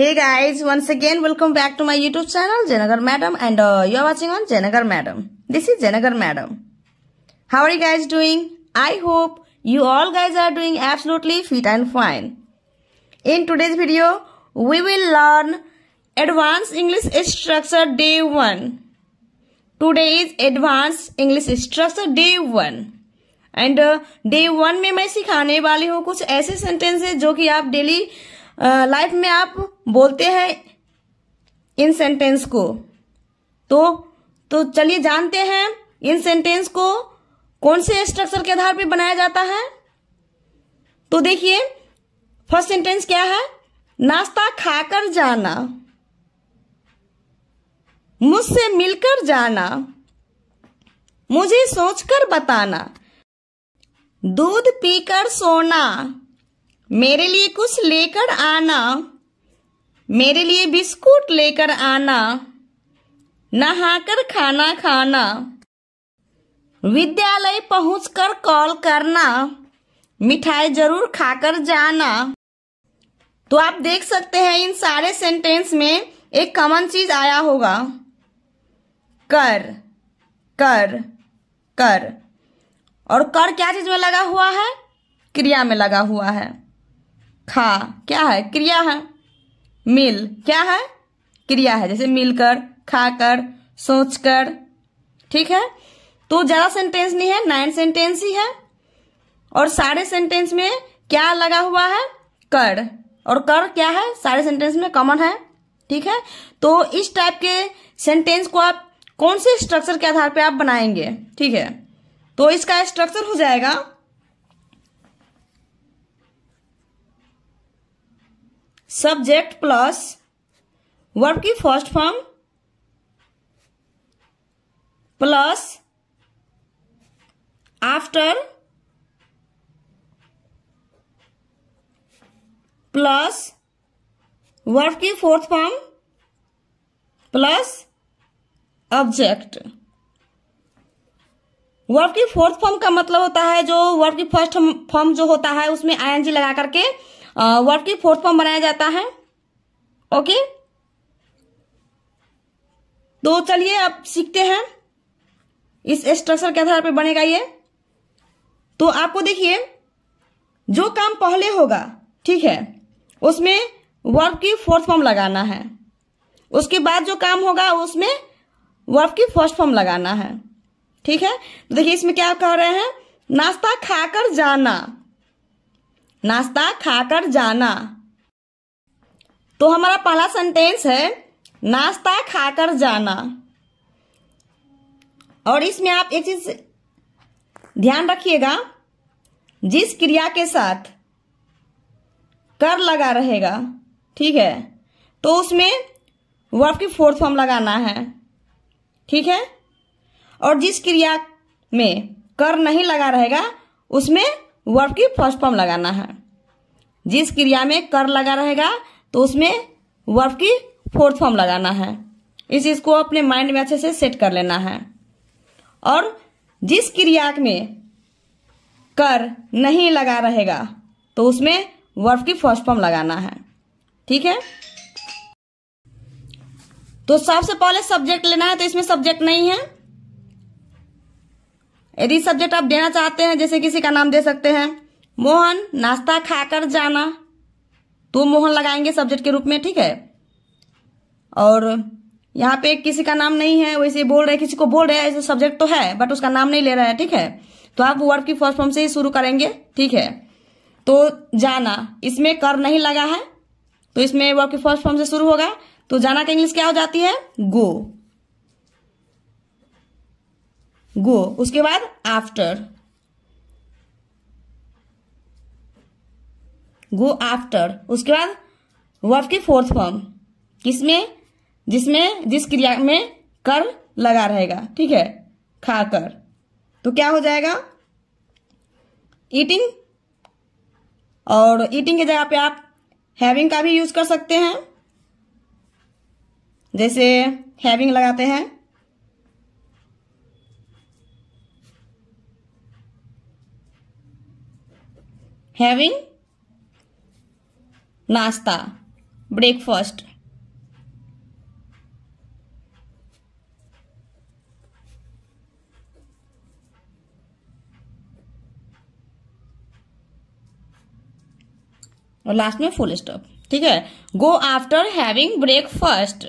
hey guys once again welcome back to my YouTube channel Jaynagar madam and you are watching on Jaynagar madam this is Jaynagar madam how are you guys doing I hope you all guys are doing absolutely fit and fine in today's video we will learn advance English structure day one today is advance English structure day one and day one में मैं सिखाने वाली हूँ कुछ ऐसे sentences जो कि आप डेली लाइफ में आप बोलते हैं इन सेंटेंस को तो तो चलिए जानते हैं इन सेंटेंस को कौन से स्ट्रक्चर के आधार पर बनाया जाता है तो देखिए फर्स्ट सेंटेंस क्या है नाश्ता खाकर जाना मुझसे मिलकर जाना मुझे सोचकर बताना दूध पीकर सोना मेरे लिए कुछ लेकर आना मेरे लिए बिस्कुट लेकर आना नहाकर खाना खाना विद्यालय पहुंचकर कॉल करना मिठाई जरूर खाकर जाना तो आप देख सकते हैं इन सारे सेंटेंस में एक कॉमन चीज आया होगा कर कर कर और कर क्या चीज में लगा हुआ है क्रिया में लगा हुआ है खा क्या है क्रिया है मिल क्या है क्रिया है जैसे मिलकर खाकर सोचकर ठीक है तो ज्यादा सेंटेंस नहीं है नाइन सेंटेंस ही है और सारे सेंटेंस में क्या लगा हुआ है कर और कर क्या है सारे सेंटेंस में कॉमन है ठीक है तो इस टाइप के सेंटेंस को आप कौन से स्ट्रक्चर के आधार पर आप बनाएंगे ठीक है तो इसका स्ट्रक्चर हो जाएगा सब्जेक्ट प्लस वर्ब की first form plus after plus verb की fourth form plus object verb की फोर्थ फॉर्म का मतलब होता है जो वर्ब की फर्स्ट फॉर्म जो होता है उसमें जी लगा करके वर्ड की फोर्थ फॉर्म बनाया जाता है ओके तो चलिए अब सीखते हैं इस स्ट्रक्चर के आधार पर बनेगा ये तो आपको देखिए जो काम पहले होगा ठीक है उसमें वर्ब की फोर्थ फॉर्म लगाना है उसके बाद जो काम होगा उसमें वर्ब की फर्स्ट फॉर्म लगाना है ठीक है तो देखिए इसमें क्या कह रहे हैं नाश्ता खाकर जाना नाश्ता खाकर जाना तो हमारा पहला सेंटेंस है नाश्ता खाकर जाना और इसमें आप एक चीज ध्यान रखिएगा जिस क्रिया के साथ कर लगा रहेगा ठीक है तो उसमें वर्ब की फोर्थ फॉर्म लगाना है ठीक है और जिस क्रिया में कर नहीं लगा रहेगा उसमें वर्ब की फर्स्ट फॉर्म लगाना है जिस क्रिया में कर लगा रहेगा तो उसमें वर्ब की फोर्थ फॉर्म लगाना है इस चीज को अपने माइंड में अच्छे से सेट कर लेना है और जिस क्रिया में कर नहीं लगा रहेगा तो उसमें वर्ब की फर्स्ट फॉर्म लगाना है ठीक है तो सबसे पहले सब्जेक्ट लेना है तो इसमें सब्जेक्ट नहीं है यदि सब्जेक्ट आप देना चाहते हैं जैसे किसी का नाम दे सकते हैं मोहन नाश्ता खाकर जाना तो मोहन लगाएंगे सब्जेक्ट के रूप में ठीक है और यहाँ पे किसी का नाम नहीं है वैसे बोल रहे किसी को बोल रहे हैं ऐसे सब्जेक्ट तो है बट उसका नाम नहीं ले रहा है ठीक है तो आप वर्ड की फर्स्ट फॉर्म से ही शुरू करेंगे ठीक है तो जाना इसमें कर नहीं लगा है तो इसमें वर्ड की फर्स्ट फॉर्म से शुरू होगा तो जाना का इंग्लिश क्या हो जाती है गो गो उसके बाद आफ्टर गो आफ्टर उसके बाद वर्ब की फोर्थ फॉर्म किसमें जिसमें जिस क्रिया में कर लगा रहेगा ठीक है खाकर तो क्या हो जाएगा ईटिंग और ईटिंग की जगह पे आप हैविंग का भी यूज कर सकते हैं जैसे हैविंग लगाते हैं हैविंग नाश्ता ब्रेकफास्ट और लास्ट में फुल स्टॉप ठीक है go after having breakfast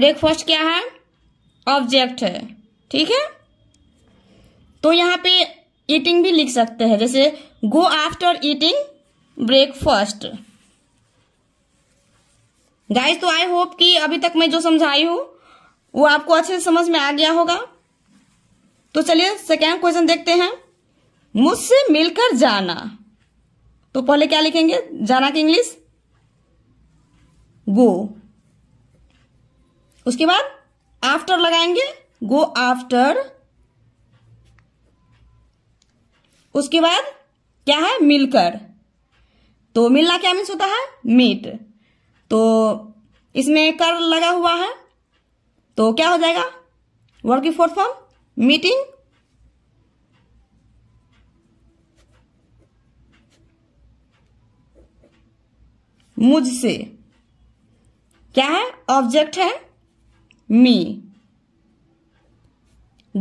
breakfast क्या है ऑब्जेक्ट है ठीक है तो यहां पे ईटिंग भी लिख सकते हैं जैसे go after eating breakfast guys तो आई होप कि अभी तक मैं जो समझाई हूं वो आपको अच्छे से समझ में आ गया होगा तो चलिए सेकेंड क्वेश्चन देखते हैं मुझसे मिलकर जाना तो पहले क्या लिखेंगे जाना की इंग्लिश गो उसके बाद आफ्टर लगाएंगे गो आफ्टर उसके बाद क्या है मिलकर तो मिलना क्या मीन्स होता है मीट तो इसमें कर लगा हुआ है तो क्या हो जाएगा वर्ड की फोर्थ फॉर्म मीटिंग मुझसे क्या है ऑब्जेक्ट है मी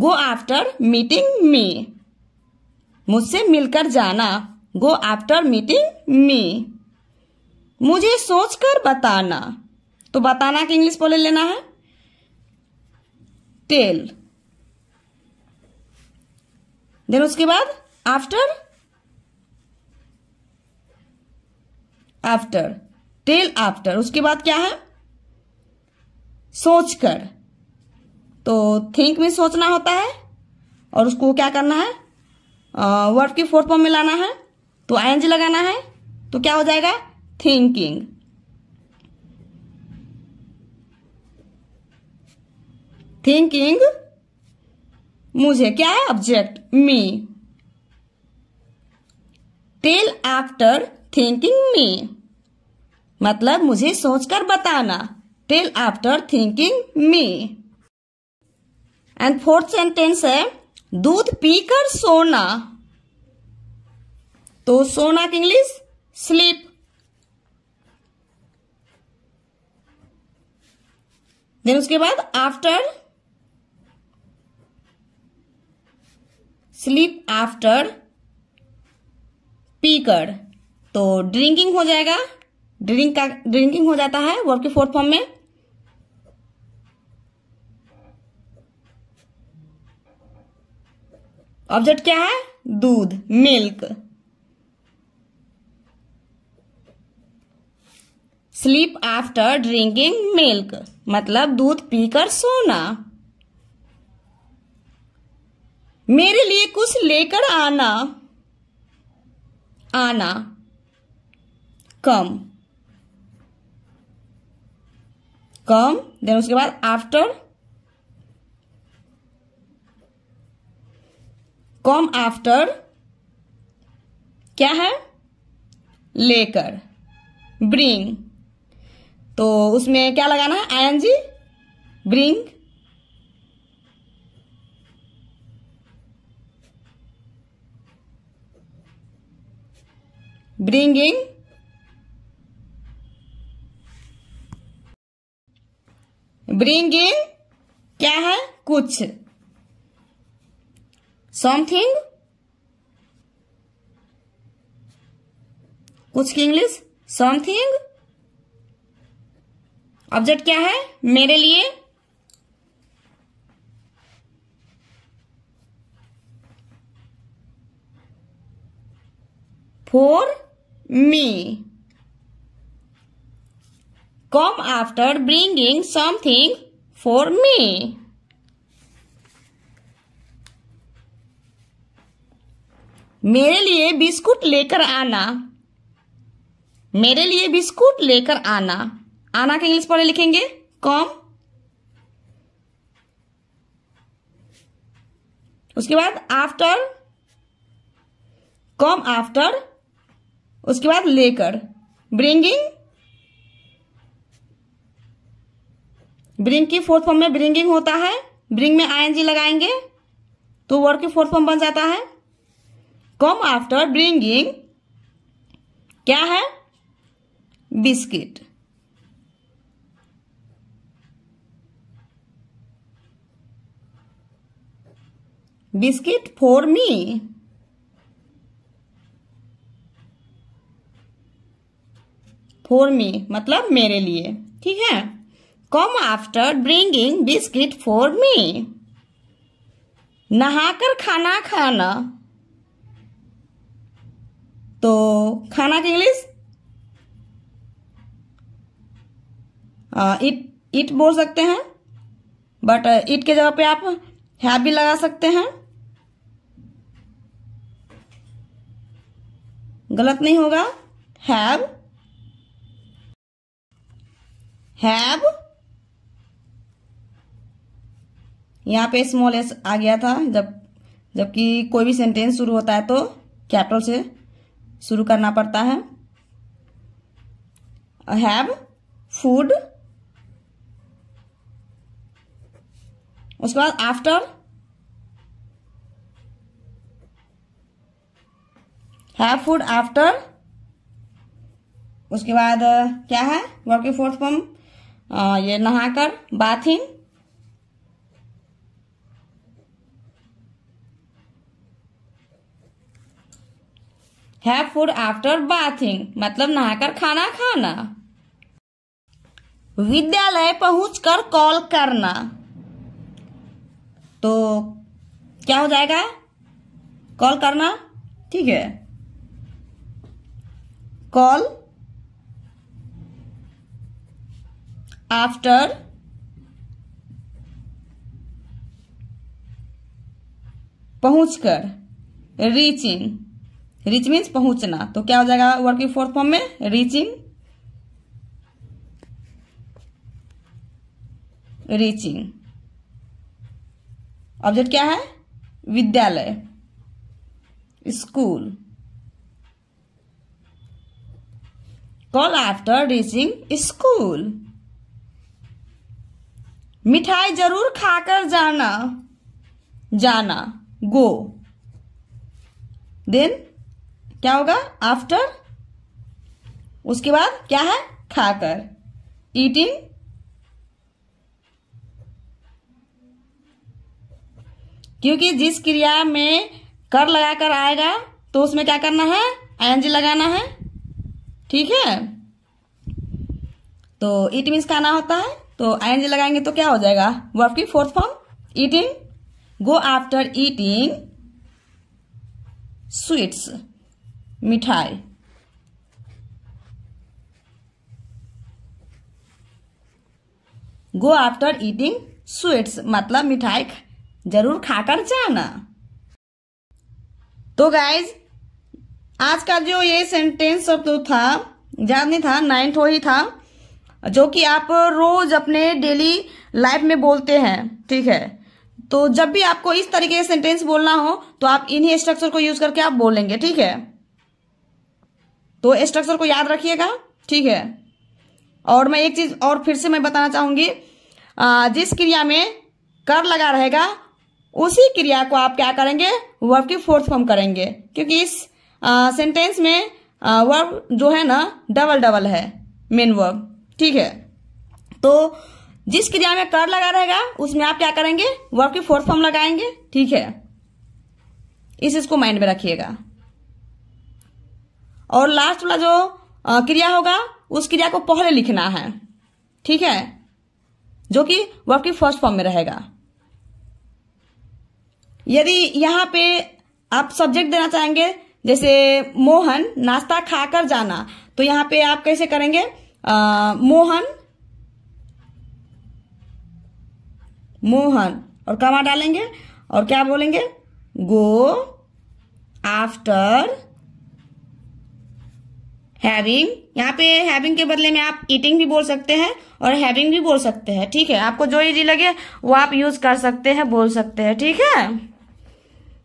गो आफ्टर मीटिंग मी मुझसे मिलकर जाना गो आफ्टर मीटिंग मी मुझे सोचकर बताना तो बताना कि इंग्लिश बोले लेना है टेल देन उसके बाद आफ्टर आफ्टर टेल आफ्टर उसके बाद क्या है सोचकर तो थिंक में सोचना होता है और उसको क्या करना है वर्ड की फोर्थ फॉर्म में लाना है तो आई लगाना है तो क्या हो जाएगा थिंकिंग थिंकिंग मुझे क्या है object me tell after thinking me मतलब मुझे सोचकर बताना tell after thinking me and fourth sentence है दूध पीकर सोना तो सोना की इंग्लिश स्लीप देन उसके बाद आफ्टर स्लीप आफ्टर पीकर तो ड्रिंकिंग हो जाएगा ड्रिंक का ड्रिंकिंग हो जाता है वर्ब के फोर्थ फॉर्म में ऑब्जेक्ट क्या है दूध milk sleep after drinking milk मतलब दूध पीकर सोना मेरे लिए कुछ लेकर आना आना कम कम देन उसके बाद आफ्टर कॉम आफ्टर क्या है लेकर ब्रिंग तो उसमें क्या लगाना है I G bring bringing bringing क्या है कुछ समथिंग कुछ की इंग्लिश समथिंग ऑब्जेक्ट क्या है मेरे लिए for me come after bringing something for me मेरे लिए बिस्कुट लेकर आना मेरे लिए बिस्कुट लेकर आना आना के इंग्लिश पढ़े लिखेंगे कॉम उसके बाद आफ्टर कॉम आफ्टर उसके बाद लेकर ब्रिंगिंग ब्रिंग की फोर्थ फॉर्म में ब्रिंगिंग होता है ब्रिंग में आईएनजी लगाएंगे तो वर्ड की फोर्थ फॉर्म बन जाता है कम आफ्टर ब्रिंगिंग क्या है biscuit biscuit for me for me मतलब मेरे लिए ठीक है come after bringing biscuit for me नहाकर खाना खाना तो खाना की इंग्लिश इट इट बोल सकते हैं बट इट के जगह पे आप हैव भी लगा सकते हैं गलत नहीं होगा हैव हैव यहाँ पे स्मॉल एस आ गया था जब जबकि कोई भी सेंटेंस शुरू होता है तो कैपिटल से शुरू करना पड़ता है हैव फूड उसके बाद आफ्टर हैव फूड आफ्टर उसके बाद uh, क्या है वर्किंग फोर्थ फॉर्म ये नहाकर bathing have food after bathing मतलब नहाकर खाना खाना विद्यालय पहुंचकर कॉल करना तो क्या हो जाएगा कॉल करना ठीक है कॉल आफ्टर पहुंचकर रीचिंग रीच मीन्स पहुंचना तो क्या हो जाएगा वर्किंग की फोर्थ फॉर्म में रीचिंग रीचिंग ऑब्जेक्ट क्या है विद्यालय school call after reaching school मिठाई जरूर खाकर जाना जाना गो देन क्या होगा आफ्टर उसके बाद क्या है खाकर ईटिंग क्योंकि जिस क्रिया में कर लगाकर आएगा तो उसमें क्या करना है एनजी लगाना है ठीक है तो इट मीन्स खाना होता है तो एनजी लगाएंगे तो क्या हो जाएगा वो आपकी fourth form eating go after eating sweets मिठाई गो आफ्टर ईटिंग स्वीट्स मतलब मिठाई जरूर खाकर जाना तो गाइज आज का जो ये सेंटेंस शब्द तो था याद नहीं था नाइन्थ ही था जो कि आप रोज अपने डेली लाइफ में बोलते हैं ठीक है तो जब भी आपको इस तरीके के सेंटेंस बोलना हो तो आप इन्हीं स्ट्रक्चर को यूज करके आप बोलेंगे ठीक है तो स्ट्रक्चर को याद रखिएगा ठीक है और मैं एक चीज और फिर से मैं बताना चाहूंगी जिस क्रिया में कर लगा रहेगा उसी क्रिया को आप क्या करेंगे वर्ब की फोर्थ फॉर्म करेंगे क्योंकि इस सेंटेंस में वर्ब जो है ना डबल डबल है मेन वर्ब ठीक है तो जिस क्रिया में कर लगा रहेगा उसमें आप क्या करेंगे वर्ब की फोर्थ फॉर्म लगाएंगे ठीक है इस इसको माइंड में रखिएगा और लास्ट वाला जो क्रिया होगा उस क्रिया को पहले लिखना है ठीक है जो कि वर्ब की फर्स्ट फॉर्म में रहेगा यदि यहां पे आप सब्जेक्ट देना चाहेंगे जैसे मोहन नाश्ता खाकर जाना तो यहां पे आप कैसे करेंगे आ, मोहन मोहन और कमा डालेंगे और क्या बोलेंगे गो आफ्टर हैविंग यहाँ पे हैविंग के बदले में आप ईटिंग भी बोल सकते हैं और हैविंग भी बोल सकते हैं ठीक है आपको जो इजी लगे वो आप यूज कर सकते हैं बोल सकते हैं ठीक है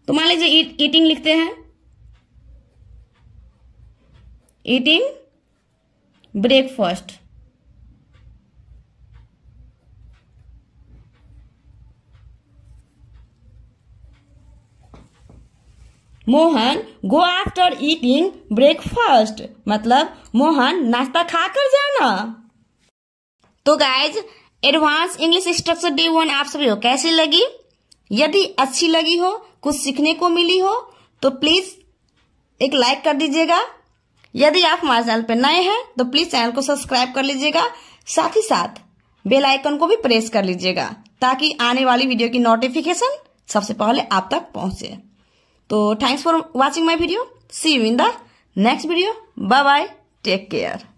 तो मान लीजिए ईटिंग लिखते हैं eating breakfast Mohan go after eating breakfast मतलब मोहन नाश्ता खाकर जाना तो guys advance English structure day one आप सभी को कैसी लगी यदि अच्छी लगी हो कुछ सीखने को मिली हो तो प्लीज एक लाइक कर दीजिएगा यदि आप हमारे चैनल पर नए हैं तो प्लीज चैनल को सब्सक्राइब कर लीजिएगा साथ ही साथ बेल आइकन को भी प्रेस कर लीजिएगा ताकि आने वाली वीडियो की नोटिफिकेशन सबसे पहले आप तक पहुंचे तो thanks for watching my video see you in the next video bye bye take care